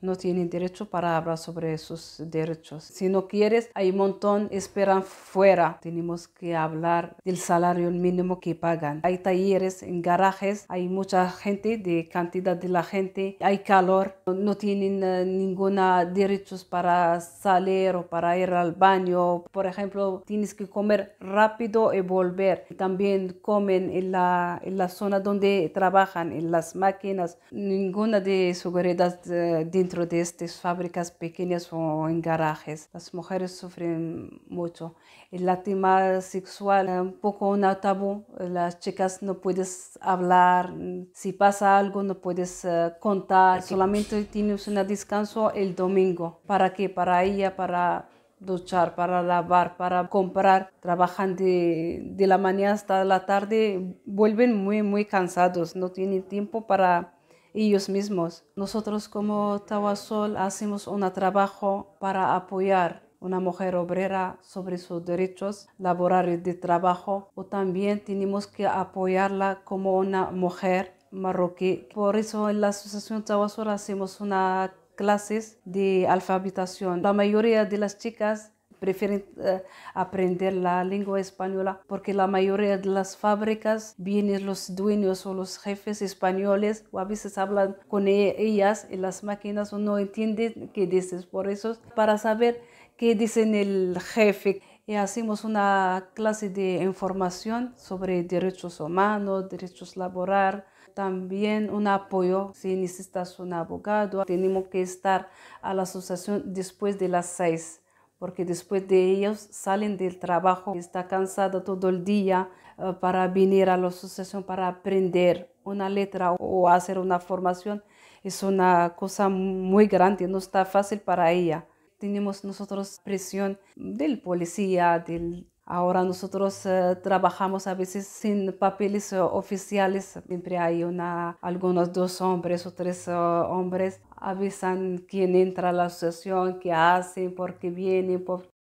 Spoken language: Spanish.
no tienen derecho para hablar sobre sus derechos. Si no quieres, hay un montón esperan fuera. Tenemos que hablar del salario mínimo que pagan. Hay talleres en garajes, hay mucha gente, de cantidad de la gente, hay calor, no tienen eh, ninguna derechos para salir o para ir al baño. Por ejemplo, tienes que comer rápido y volver. También comen en la, en la zona donde trabajan, en las máquinas. Ninguna de seguridad eh, de de estas fábricas pequeñas o en garajes. Las mujeres sufren mucho. El tema sexual es un poco un tabú. Las chicas no puedes hablar. Si pasa algo no puedes eh, contar. Solamente tienes un descanso el domingo. ¿Para qué? Para ella, para duchar, para lavar, para comprar. Trabajan de, de la mañana hasta la tarde. Vuelven muy, muy cansados. No tienen tiempo para ellos mismos. Nosotros como Tawasol hacemos un trabajo para apoyar una mujer obrera sobre sus derechos laborales de trabajo o también tenemos que apoyarla como una mujer marroquí. Por eso en la Asociación Tawasol hacemos una clases de alfabetización. La mayoría de las chicas prefieren eh, aprender la lengua española porque la mayoría de las fábricas vienen los dueños o los jefes españoles o a veces hablan con e-, ellas en las máquinas o no entienden qué dices. Por eso, para saber qué dicen el jefe, y eh, hacemos una clase de información sobre derechos humanos, derechos laborales, también un apoyo si necesitas un abogado. Tenemos que estar a la asociación después de las seis porque después de ellos salen del trabajo, está cansado todo el día eh, para venir a la asociación para aprender una letra o hacer una formación. Es una cosa muy grande, no está fácil para ella. Tenemos nosotros presión del policía, del Ahora nosotros eh, trabajamos a veces sin papeles eh, oficiales, siempre hay una, algunos dos hombres o tres eh, hombres avisan quién entra a la asociación, qué hacen, por qué vienen, por